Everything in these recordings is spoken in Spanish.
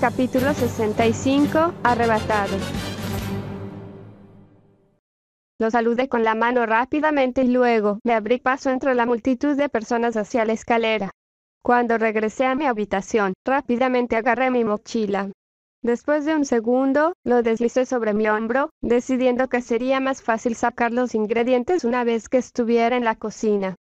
Capítulo 65. Arrebatado. Lo saludé con la mano rápidamente y luego me abrí paso entre la multitud de personas hacia la escalera. Cuando regresé a mi habitación, rápidamente agarré mi mochila. Después de un segundo, lo deslicé sobre mi hombro, decidiendo que sería más fácil sacar los ingredientes una vez que estuviera en la cocina.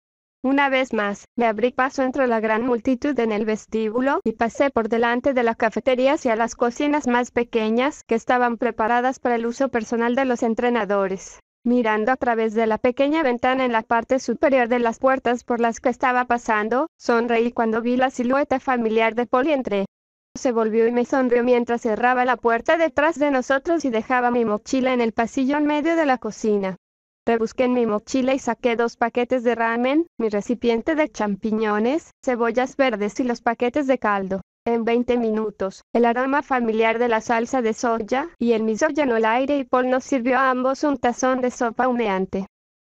Una vez más, me abrí paso entre la gran multitud en el vestíbulo y pasé por delante de la cafetería hacia las cocinas más pequeñas que estaban preparadas para el uso personal de los entrenadores. Mirando a través de la pequeña ventana en la parte superior de las puertas por las que estaba pasando, sonreí cuando vi la silueta familiar de y entré. Se volvió y me sonrió mientras cerraba la puerta detrás de nosotros y dejaba mi mochila en el pasillo en medio de la cocina. Rebusqué en mi mochila y saqué dos paquetes de ramen, mi recipiente de champiñones, cebollas verdes y los paquetes de caldo. En 20 minutos, el aroma familiar de la salsa de soya y el miso llenó el aire y Paul nos sirvió a ambos un tazón de sopa humeante.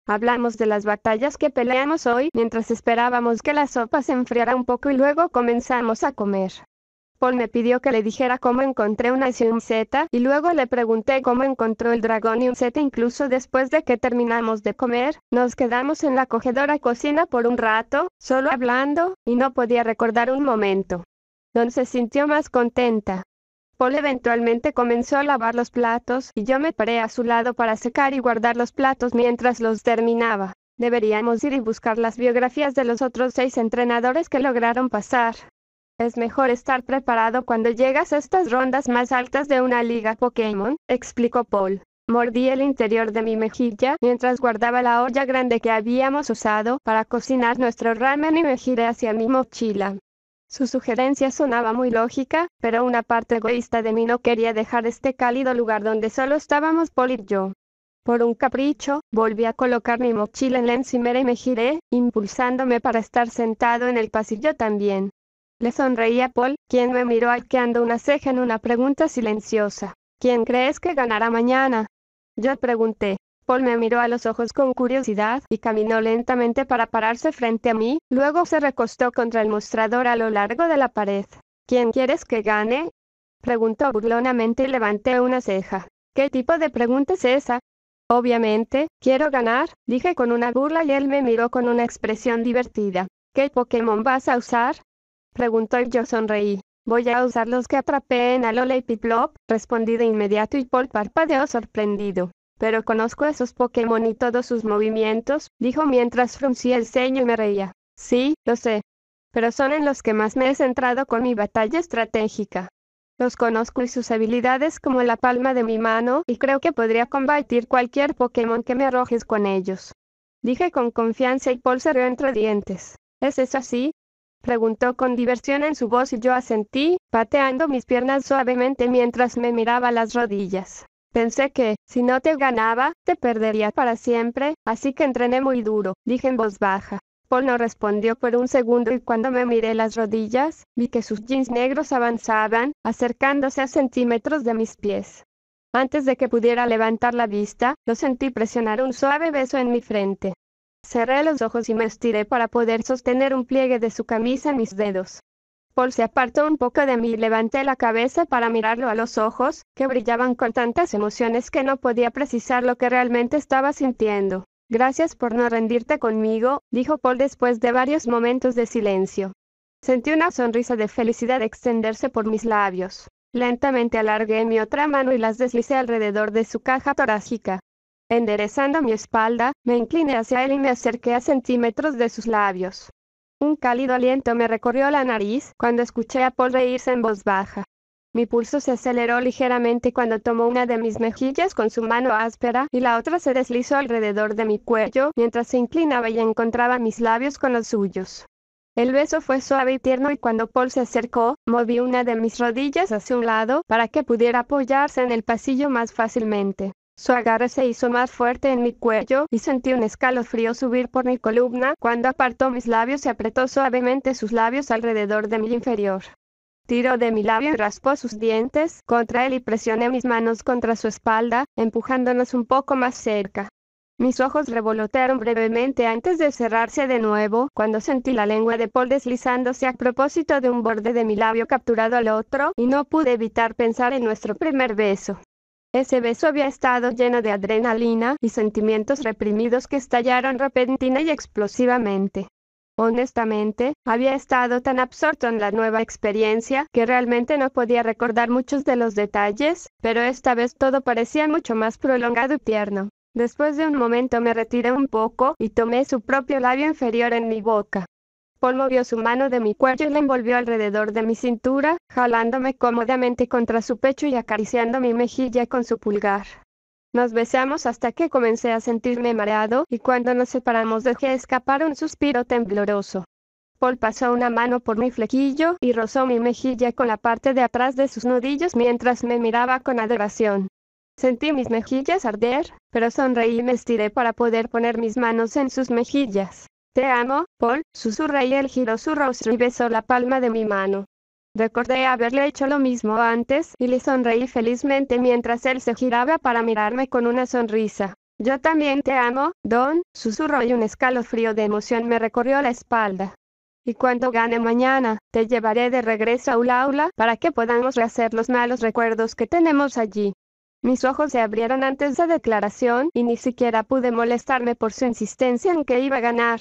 Hablamos de las batallas que peleamos hoy mientras esperábamos que la sopa se enfriara un poco y luego comenzamos a comer. Paul me pidió que le dijera cómo encontré una un Z y luego le pregunté cómo encontró el un Z incluso después de que terminamos de comer, nos quedamos en la acogedora cocina por un rato, solo hablando, y no podía recordar un momento. Don se sintió más contenta. Paul eventualmente comenzó a lavar los platos y yo me paré a su lado para secar y guardar los platos mientras los terminaba. Deberíamos ir y buscar las biografías de los otros seis entrenadores que lograron pasar, es mejor estar preparado cuando llegas a estas rondas más altas de una liga Pokémon, explicó Paul. Mordí el interior de mi mejilla mientras guardaba la olla grande que habíamos usado para cocinar nuestro ramen y me giré hacia mi mochila. Su sugerencia sonaba muy lógica, pero una parte egoísta de mí no quería dejar este cálido lugar donde solo estábamos Paul y yo. Por un capricho, volví a colocar mi mochila en la encimera y me giré, impulsándome para estar sentado en el pasillo también. Le sonreí a Paul, quien me miró arqueando una ceja en una pregunta silenciosa. ¿Quién crees que ganará mañana? Yo pregunté. Paul me miró a los ojos con curiosidad y caminó lentamente para pararse frente a mí, luego se recostó contra el mostrador a lo largo de la pared. ¿Quién quieres que gane? Preguntó burlonamente y levanté una ceja. ¿Qué tipo de pregunta es esa? Obviamente, quiero ganar, dije con una burla y él me miró con una expresión divertida. ¿Qué Pokémon vas a usar? Preguntó y yo sonreí. Voy a usar los que atrapé en Alola y Piplop, respondí de inmediato y Paul parpadeó sorprendido. Pero conozco a esos Pokémon y todos sus movimientos, dijo mientras fruncía el ceño y me reía. Sí, lo sé. Pero son en los que más me he centrado con mi batalla estratégica. Los conozco y sus habilidades como la palma de mi mano, y creo que podría combatir cualquier Pokémon que me arrojes con ellos. Dije con confianza y Paul se rió entre dientes. ¿Es eso así? Preguntó con diversión en su voz y yo asentí, pateando mis piernas suavemente mientras me miraba las rodillas. Pensé que, si no te ganaba, te perdería para siempre, así que entrené muy duro, dije en voz baja. Paul no respondió por un segundo y cuando me miré las rodillas, vi que sus jeans negros avanzaban, acercándose a centímetros de mis pies. Antes de que pudiera levantar la vista, lo sentí presionar un suave beso en mi frente. Cerré los ojos y me estiré para poder sostener un pliegue de su camisa en mis dedos. Paul se apartó un poco de mí y levanté la cabeza para mirarlo a los ojos, que brillaban con tantas emociones que no podía precisar lo que realmente estaba sintiendo. Gracias por no rendirte conmigo, dijo Paul después de varios momentos de silencio. Sentí una sonrisa de felicidad extenderse por mis labios. Lentamente alargué mi otra mano y las deslicé alrededor de su caja torácica. Enderezando mi espalda, me incliné hacia él y me acerqué a centímetros de sus labios. Un cálido aliento me recorrió la nariz cuando escuché a Paul reírse en voz baja. Mi pulso se aceleró ligeramente cuando tomó una de mis mejillas con su mano áspera y la otra se deslizó alrededor de mi cuello mientras se inclinaba y encontraba mis labios con los suyos. El beso fue suave y tierno y cuando Paul se acercó, moví una de mis rodillas hacia un lado para que pudiera apoyarse en el pasillo más fácilmente. Su agarre se hizo más fuerte en mi cuello y sentí un escalofrío subir por mi columna cuando apartó mis labios y apretó suavemente sus labios alrededor de mi inferior. Tiró de mi labio y raspó sus dientes contra él y presioné mis manos contra su espalda, empujándonos un poco más cerca. Mis ojos revolotearon brevemente antes de cerrarse de nuevo cuando sentí la lengua de Paul deslizándose a propósito de un borde de mi labio capturado al otro y no pude evitar pensar en nuestro primer beso. Ese beso había estado lleno de adrenalina y sentimientos reprimidos que estallaron repentina y explosivamente. Honestamente, había estado tan absorto en la nueva experiencia que realmente no podía recordar muchos de los detalles, pero esta vez todo parecía mucho más prolongado y tierno. Después de un momento me retiré un poco y tomé su propio labio inferior en mi boca. Paul movió su mano de mi cuello y la envolvió alrededor de mi cintura, jalándome cómodamente contra su pecho y acariciando mi mejilla con su pulgar. Nos besamos hasta que comencé a sentirme mareado y cuando nos separamos dejé escapar un suspiro tembloroso. Paul pasó una mano por mi flequillo y rozó mi mejilla con la parte de atrás de sus nudillos mientras me miraba con adoración. Sentí mis mejillas arder, pero sonreí y me estiré para poder poner mis manos en sus mejillas. Te amo, Paul, susurré y él giró su rostro y besó la palma de mi mano. Recordé haberle hecho lo mismo antes y le sonreí felizmente mientras él se giraba para mirarme con una sonrisa. Yo también te amo, Don, susurró y un escalofrío de emoción me recorrió la espalda. Y cuando gane mañana, te llevaré de regreso a Ulaula para que podamos rehacer los malos recuerdos que tenemos allí. Mis ojos se abrieron antes de declaración y ni siquiera pude molestarme por su insistencia en que iba a ganar.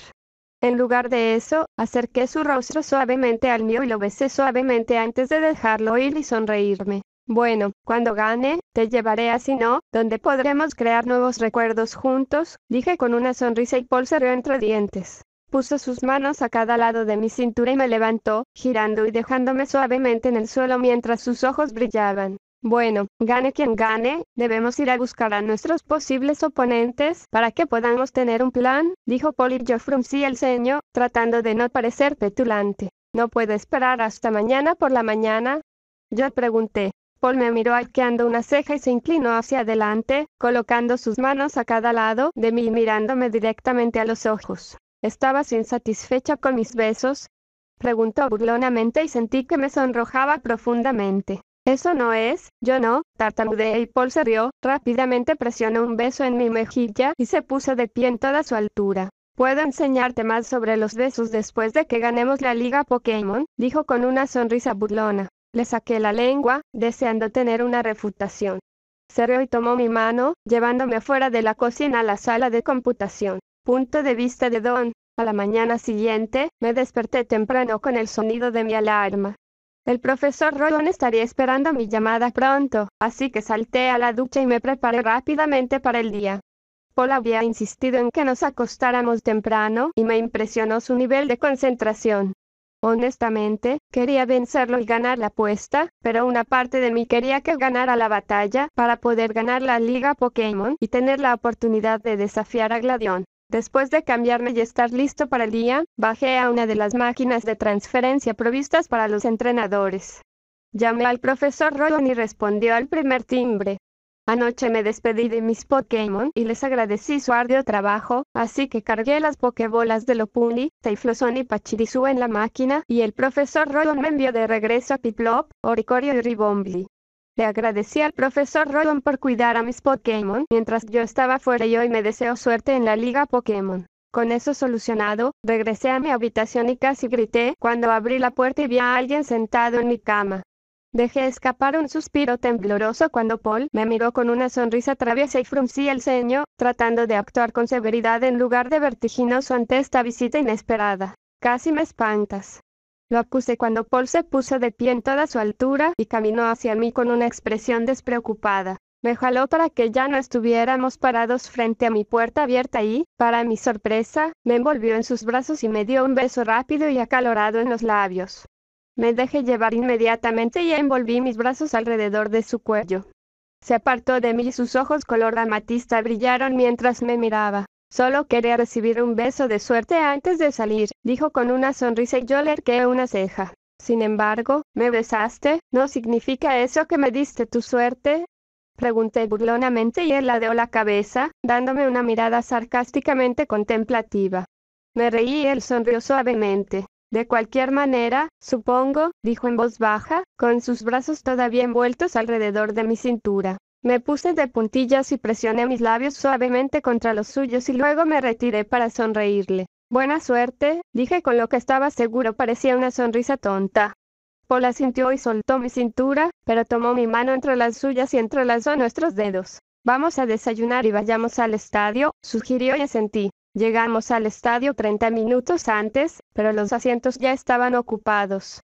En lugar de eso, acerqué su rostro suavemente al mío y lo besé suavemente antes de dejarlo ir y sonreírme. Bueno, cuando gane, te llevaré a Sino, donde podremos crear nuevos recuerdos juntos, dije con una sonrisa y Paul entre dientes. Puso sus manos a cada lado de mi cintura y me levantó, girando y dejándome suavemente en el suelo mientras sus ojos brillaban. Bueno, gane quien gane, debemos ir a buscar a nuestros posibles oponentes para que podamos tener un plan, dijo yo fruncí el ceño, tratando de no parecer petulante. ¿No puede esperar hasta mañana por la mañana? Yo pregunté. Paul me miró arqueando una ceja y se inclinó hacia adelante, colocando sus manos a cada lado de mí y mirándome directamente a los ojos. ¿Estabas insatisfecha con mis besos? Preguntó burlonamente y sentí que me sonrojaba profundamente. Eso no es, yo no, tartamudeé y Paul se rió, rápidamente presionó un beso en mi mejilla y se puso de pie en toda su altura. Puedo enseñarte más sobre los besos después de que ganemos la liga Pokémon, dijo con una sonrisa burlona. Le saqué la lengua, deseando tener una refutación. Se rió y tomó mi mano, llevándome fuera de la cocina a la sala de computación. Punto de vista de Don. A la mañana siguiente, me desperté temprano con el sonido de mi alarma. El profesor Rollon estaría esperando mi llamada pronto, así que salté a la ducha y me preparé rápidamente para el día. Paul había insistido en que nos acostáramos temprano y me impresionó su nivel de concentración. Honestamente, quería vencerlo y ganar la apuesta, pero una parte de mí quería que ganara la batalla para poder ganar la Liga Pokémon y tener la oportunidad de desafiar a Gladion. Después de cambiarme y estar listo para el día, bajé a una de las máquinas de transferencia provistas para los entrenadores. Llamé al profesor Rowan y respondió al primer timbre. Anoche me despedí de mis Pokémon y les agradecí su arduo trabajo, así que cargué las Pokébolas de Lopuni, Typhlosion y Pachirisu en la máquina y el profesor Rowan me envió de regreso a Piplop, Oricorio y Ribombli. Le agradecí al profesor Rodon por cuidar a mis Pokémon mientras yo estaba fuera y hoy me deseo suerte en la liga Pokémon. Con eso solucionado, regresé a mi habitación y casi grité cuando abrí la puerta y vi a alguien sentado en mi cama. Dejé escapar un suspiro tembloroso cuando Paul me miró con una sonrisa traviesa y fruncí el ceño, tratando de actuar con severidad en lugar de vertiginoso ante esta visita inesperada. Casi me espantas. Lo acusé cuando Paul se puso de pie en toda su altura y caminó hacia mí con una expresión despreocupada. Me jaló para que ya no estuviéramos parados frente a mi puerta abierta y, para mi sorpresa, me envolvió en sus brazos y me dio un beso rápido y acalorado en los labios. Me dejé llevar inmediatamente y envolví mis brazos alrededor de su cuello. Se apartó de mí y sus ojos color amatista brillaron mientras me miraba. Solo quería recibir un beso de suerte antes de salir, dijo con una sonrisa y yo le erqué una ceja. Sin embargo, me besaste, ¿no significa eso que me diste tu suerte? Pregunté burlonamente y él ladeó la cabeza, dándome una mirada sarcásticamente contemplativa. Me reí y él sonrió suavemente. De cualquier manera, supongo, dijo en voz baja, con sus brazos todavía envueltos alrededor de mi cintura. Me puse de puntillas y presioné mis labios suavemente contra los suyos y luego me retiré para sonreírle. Buena suerte, dije con lo que estaba seguro parecía una sonrisa tonta. Pola sintió y soltó mi cintura, pero tomó mi mano entre las suyas y entrelazó nuestros dedos. Vamos a desayunar y vayamos al estadio, sugirió y asentí. Llegamos al estadio treinta minutos antes, pero los asientos ya estaban ocupados.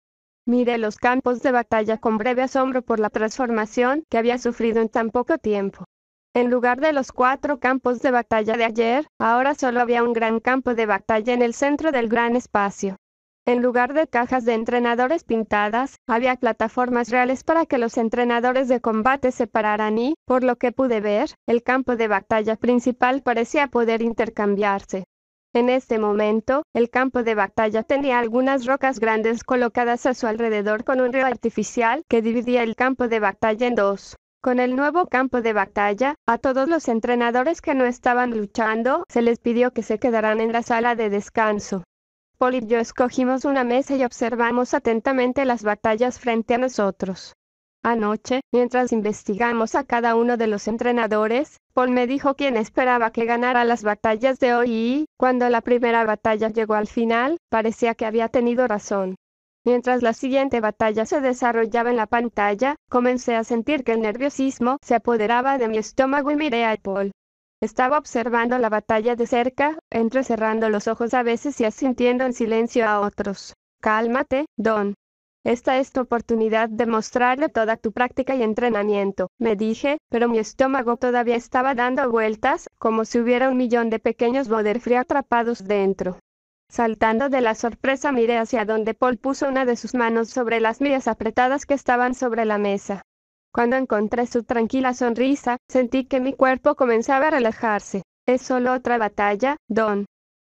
Miré los campos de batalla con breve asombro por la transformación que había sufrido en tan poco tiempo. En lugar de los cuatro campos de batalla de ayer, ahora solo había un gran campo de batalla en el centro del gran espacio. En lugar de cajas de entrenadores pintadas, había plataformas reales para que los entrenadores de combate se pararan y, por lo que pude ver, el campo de batalla principal parecía poder intercambiarse. En este momento, el campo de batalla tenía algunas rocas grandes colocadas a su alrededor con un río artificial que dividía el campo de batalla en dos. Con el nuevo campo de batalla, a todos los entrenadores que no estaban luchando, se les pidió que se quedaran en la sala de descanso. Paul y yo escogimos una mesa y observamos atentamente las batallas frente a nosotros. Anoche, mientras investigamos a cada uno de los entrenadores, Paul me dijo quién esperaba que ganara las batallas de hoy y, cuando la primera batalla llegó al final, parecía que había tenido razón. Mientras la siguiente batalla se desarrollaba en la pantalla, comencé a sentir que el nerviosismo se apoderaba de mi estómago y miré a Paul. Estaba observando la batalla de cerca, entrecerrando los ojos a veces y asintiendo en silencio a otros. Cálmate, Don, esta es tu oportunidad de mostrarle toda tu práctica y entrenamiento, me dije, pero mi estómago todavía estaba dando vueltas, como si hubiera un millón de pequeños Butterfree atrapados dentro. Saltando de la sorpresa miré hacia donde Paul puso una de sus manos sobre las mías apretadas que estaban sobre la mesa. Cuando encontré su tranquila sonrisa, sentí que mi cuerpo comenzaba a relajarse. Es solo otra batalla, Don,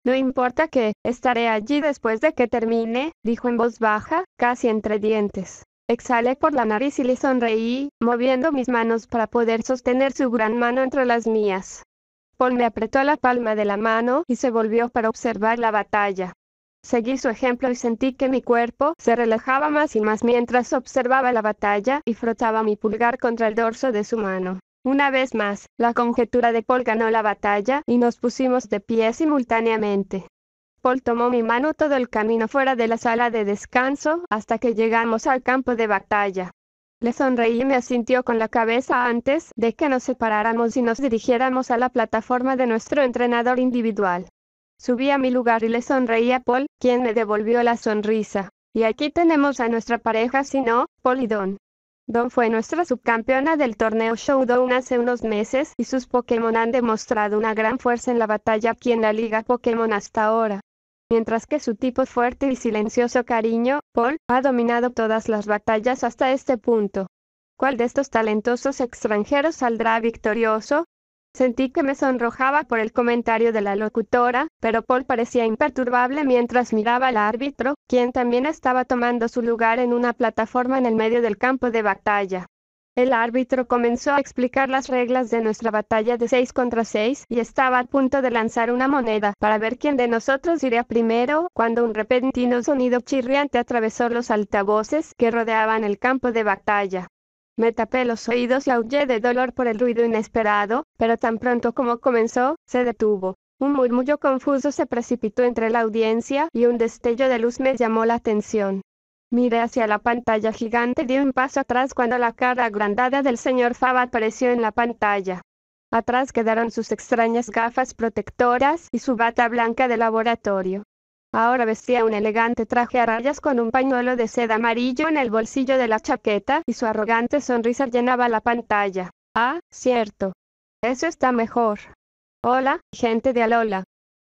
no importa que, estaré allí después de que termine, dijo en voz baja, casi entre dientes. Exhalé por la nariz y le sonreí, moviendo mis manos para poder sostener su gran mano entre las mías. Paul me apretó la palma de la mano y se volvió para observar la batalla. Seguí su ejemplo y sentí que mi cuerpo se relajaba más y más mientras observaba la batalla y frotaba mi pulgar contra el dorso de su mano. Una vez más, la conjetura de Paul ganó la batalla y nos pusimos de pie simultáneamente. Paul tomó mi mano todo el camino fuera de la sala de descanso hasta que llegamos al campo de batalla. Le sonreí y me asintió con la cabeza antes de que nos separáramos y nos dirigiéramos a la plataforma de nuestro entrenador individual. Subí a mi lugar y le sonreí a Paul, quien me devolvió la sonrisa. Y aquí tenemos a nuestra pareja, si no, Paul y Don. Don fue nuestra subcampeona del torneo Showdown hace unos meses y sus Pokémon han demostrado una gran fuerza en la batalla aquí en la Liga Pokémon hasta ahora. Mientras que su tipo fuerte y silencioso cariño, Paul, ha dominado todas las batallas hasta este punto. ¿Cuál de estos talentosos extranjeros saldrá victorioso? Sentí que me sonrojaba por el comentario de la locutora, pero Paul parecía imperturbable mientras miraba al árbitro, quien también estaba tomando su lugar en una plataforma en el medio del campo de batalla. El árbitro comenzó a explicar las reglas de nuestra batalla de 6 contra 6 y estaba a punto de lanzar una moneda para ver quién de nosotros iría primero cuando un repentino sonido chirriante atravesó los altavoces que rodeaban el campo de batalla. Me tapé los oídos y aullé de dolor por el ruido inesperado, pero tan pronto como comenzó, se detuvo. Un murmullo confuso se precipitó entre la audiencia y un destello de luz me llamó la atención. Miré hacia la pantalla gigante y di un paso atrás cuando la cara agrandada del señor Fava apareció en la pantalla. Atrás quedaron sus extrañas gafas protectoras y su bata blanca de laboratorio. Ahora vestía un elegante traje a rayas con un pañuelo de seda amarillo en el bolsillo de la chaqueta y su arrogante sonrisa llenaba la pantalla. Ah, cierto. Eso está mejor. Hola, gente de Alola.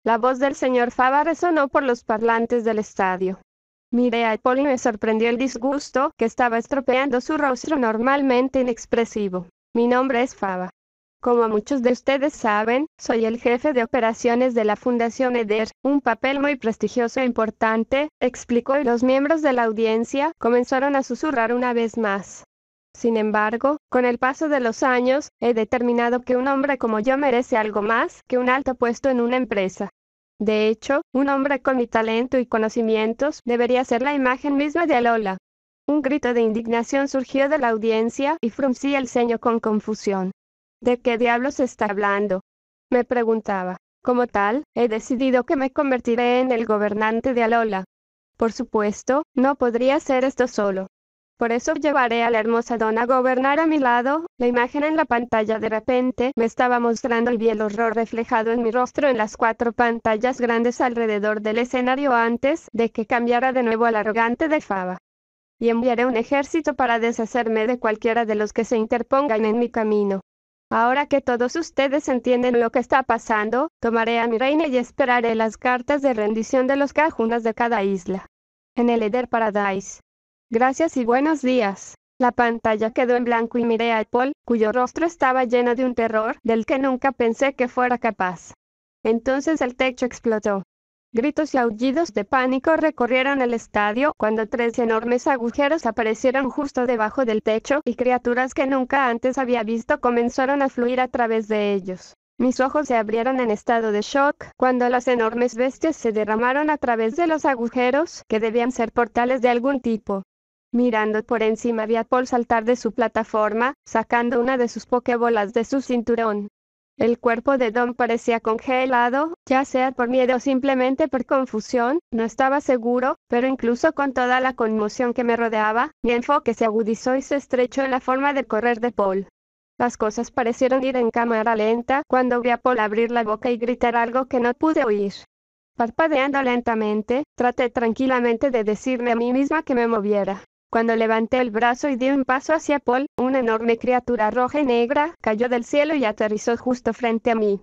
La voz del señor Fava resonó por los parlantes del estadio. Miré a Paul y me sorprendió el disgusto que estaba estropeando su rostro normalmente inexpresivo. Mi nombre es Fava. Como muchos de ustedes saben, soy el jefe de operaciones de la Fundación EDER, un papel muy prestigioso e importante, explicó y los miembros de la audiencia comenzaron a susurrar una vez más. Sin embargo, con el paso de los años, he determinado que un hombre como yo merece algo más que un alto puesto en una empresa. De hecho, un hombre con mi talento y conocimientos debería ser la imagen misma de Alola. Un grito de indignación surgió de la audiencia y fruncí el ceño con confusión. ¿De qué diablos está hablando? Me preguntaba. Como tal, he decidido que me convertiré en el gobernante de Alola. Por supuesto, no podría hacer esto solo. Por eso llevaré a la hermosa dona a gobernar a mi lado. La imagen en la pantalla de repente me estaba mostrando el el horror reflejado en mi rostro en las cuatro pantallas grandes alrededor del escenario antes de que cambiara de nuevo al arrogante de Fava. Y enviaré un ejército para deshacerme de cualquiera de los que se interpongan en mi camino. Ahora que todos ustedes entienden lo que está pasando, tomaré a mi reina y esperaré las cartas de rendición de los cajunas de cada isla. En el Eder Paradise. Gracias y buenos días. La pantalla quedó en blanco y miré a Paul, cuyo rostro estaba lleno de un terror del que nunca pensé que fuera capaz. Entonces el techo explotó. Gritos y aullidos de pánico recorrieron el estadio cuando tres enormes agujeros aparecieron justo debajo del techo y criaturas que nunca antes había visto comenzaron a fluir a través de ellos. Mis ojos se abrieron en estado de shock cuando las enormes bestias se derramaron a través de los agujeros que debían ser portales de algún tipo. Mirando por encima vi a Paul saltar de su plataforma, sacando una de sus pokebolas de su cinturón. El cuerpo de Don parecía congelado, ya sea por miedo o simplemente por confusión, no estaba seguro, pero incluso con toda la conmoción que me rodeaba, mi enfoque se agudizó y se estrechó en la forma de correr de Paul. Las cosas parecieron ir en cámara lenta cuando vi a Paul abrir la boca y gritar algo que no pude oír. Parpadeando lentamente, traté tranquilamente de decirme a mí misma que me moviera. Cuando levanté el brazo y di un paso hacia Paul, una enorme criatura roja y negra cayó del cielo y aterrizó justo frente a mí.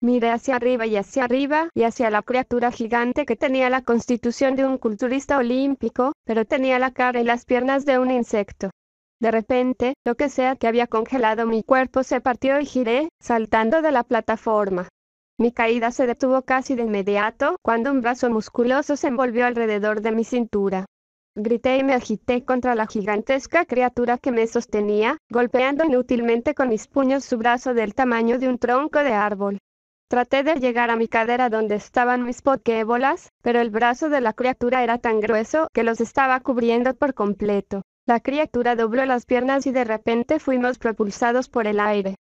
Miré hacia arriba y hacia arriba y hacia la criatura gigante que tenía la constitución de un culturista olímpico, pero tenía la cara y las piernas de un insecto. De repente, lo que sea que había congelado mi cuerpo se partió y giré, saltando de la plataforma. Mi caída se detuvo casi de inmediato cuando un brazo musculoso se envolvió alrededor de mi cintura. Grité y me agité contra la gigantesca criatura que me sostenía, golpeando inútilmente con mis puños su brazo del tamaño de un tronco de árbol. Traté de llegar a mi cadera donde estaban mis pokébolas, pero el brazo de la criatura era tan grueso que los estaba cubriendo por completo. La criatura dobló las piernas y de repente fuimos propulsados por el aire.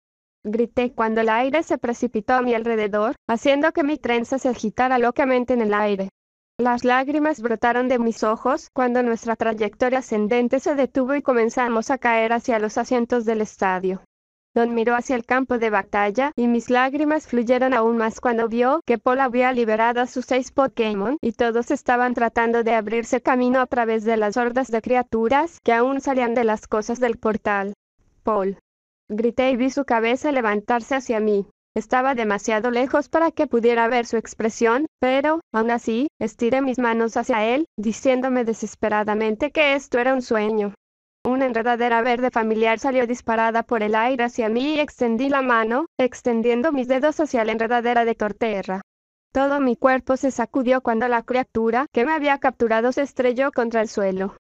Grité cuando el aire se precipitó a mi alrededor, haciendo que mi trenza se agitara locamente en el aire. Las lágrimas brotaron de mis ojos cuando nuestra trayectoria ascendente se detuvo y comenzamos a caer hacia los asientos del estadio. Don miró hacia el campo de batalla y mis lágrimas fluyeron aún más cuando vio que Paul había liberado a sus seis Pokémon y todos estaban tratando de abrirse camino a través de las hordas de criaturas que aún salían de las cosas del portal. Paul. Grité y vi su cabeza levantarse hacia mí. Estaba demasiado lejos para que pudiera ver su expresión, pero, aún así, estiré mis manos hacia él, diciéndome desesperadamente que esto era un sueño. Una enredadera verde familiar salió disparada por el aire hacia mí y extendí la mano, extendiendo mis dedos hacia la enredadera de Torterra. Todo mi cuerpo se sacudió cuando la criatura que me había capturado se estrelló contra el suelo.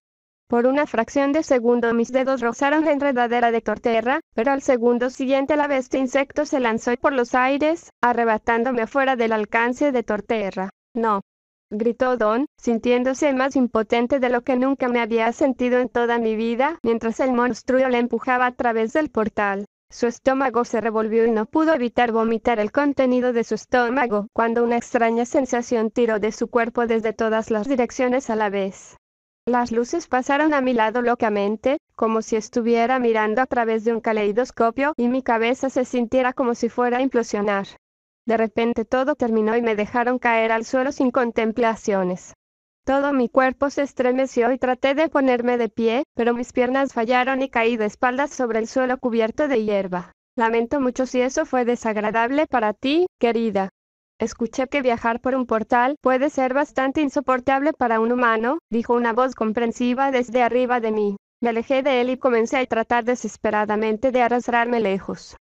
Por una fracción de segundo mis dedos rozaron la enredadera de Torterra, pero al segundo siguiente la bestia insecto se lanzó por los aires, arrebatándome fuera del alcance de Torterra. No, gritó Don, sintiéndose más impotente de lo que nunca me había sentido en toda mi vida, mientras el monstruo le empujaba a través del portal. Su estómago se revolvió y no pudo evitar vomitar el contenido de su estómago, cuando una extraña sensación tiró de su cuerpo desde todas las direcciones a la vez. Las luces pasaron a mi lado locamente, como si estuviera mirando a través de un caleidoscopio y mi cabeza se sintiera como si fuera a implosionar. De repente todo terminó y me dejaron caer al suelo sin contemplaciones. Todo mi cuerpo se estremeció y traté de ponerme de pie, pero mis piernas fallaron y caí de espaldas sobre el suelo cubierto de hierba. Lamento mucho si eso fue desagradable para ti, querida. Escuché que viajar por un portal puede ser bastante insoportable para un humano, dijo una voz comprensiva desde arriba de mí. Me alejé de él y comencé a tratar desesperadamente de arrastrarme lejos.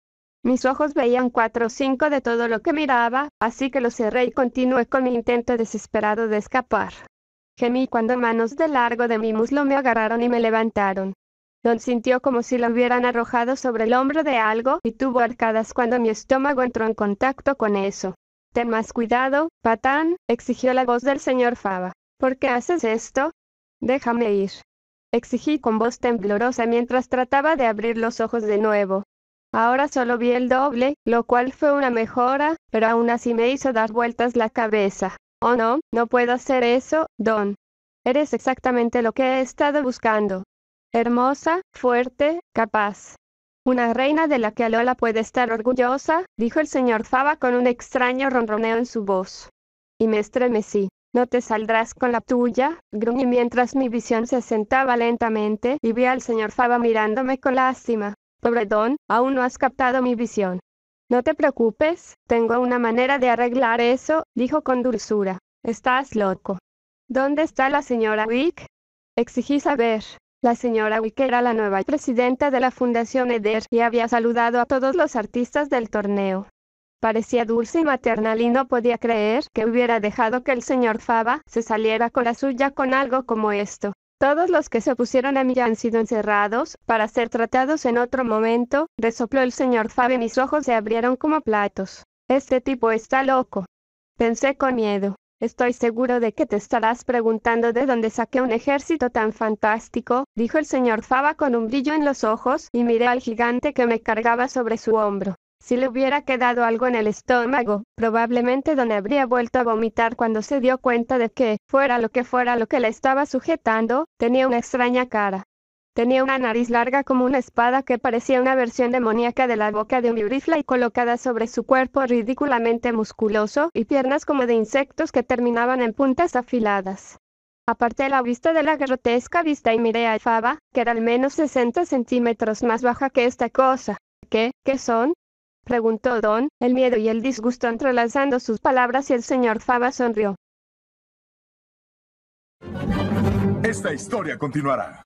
Mis ojos veían cuatro o cinco de todo lo que miraba, así que lo cerré y continué con mi intento desesperado de escapar. Gemí cuando manos de largo de mi muslo me agarraron y me levantaron. Don sintió como si lo hubieran arrojado sobre el hombro de algo y tuvo arcadas cuando mi estómago entró en contacto con eso. Ten más cuidado, patán, exigió la voz del señor Faba. ¿Por qué haces esto? Déjame ir. Exigí con voz temblorosa mientras trataba de abrir los ojos de nuevo. Ahora solo vi el doble, lo cual fue una mejora, pero aún así me hizo dar vueltas la cabeza. Oh no, no puedo hacer eso, Don. Eres exactamente lo que he estado buscando. Hermosa, fuerte, capaz. Una reina de la que Alola puede estar orgullosa, dijo el señor Faba con un extraño ronroneo en su voz. Y me estremecí. No te saldrás con la tuya, gruñí mientras mi visión se sentaba lentamente y vi al señor Faba mirándome con lástima. Pobre Don, aún no has captado mi visión. No te preocupes, tengo una manera de arreglar eso, dijo con dulzura. Estás loco. ¿Dónde está la señora Wick? Exigí saber. La señora Wick era la nueva presidenta de la Fundación Eder y había saludado a todos los artistas del torneo. Parecía dulce y maternal y no podía creer que hubiera dejado que el señor Fava se saliera con la suya con algo como esto. Todos los que se opusieron a mí ya han sido encerrados para ser tratados en otro momento, resopló el señor Faba y mis ojos se abrieron como platos. Este tipo está loco. Pensé con miedo. Estoy seguro de que te estarás preguntando de dónde saqué un ejército tan fantástico, dijo el señor Faba con un brillo en los ojos, y miré al gigante que me cargaba sobre su hombro. Si le hubiera quedado algo en el estómago, probablemente Don habría vuelto a vomitar cuando se dio cuenta de que, fuera lo que fuera lo que le estaba sujetando, tenía una extraña cara. Tenía una nariz larga como una espada que parecía una versión demoníaca de la boca de un y colocada sobre su cuerpo ridículamente musculoso y piernas como de insectos que terminaban en puntas afiladas. Aparté la vista de la grotesca vista y miré a Faba, que era al menos 60 centímetros más baja que esta cosa. ¿Qué, qué son? preguntó Don, el miedo y el disgusto entrelazando sus palabras y el señor Faba sonrió. Esta historia continuará.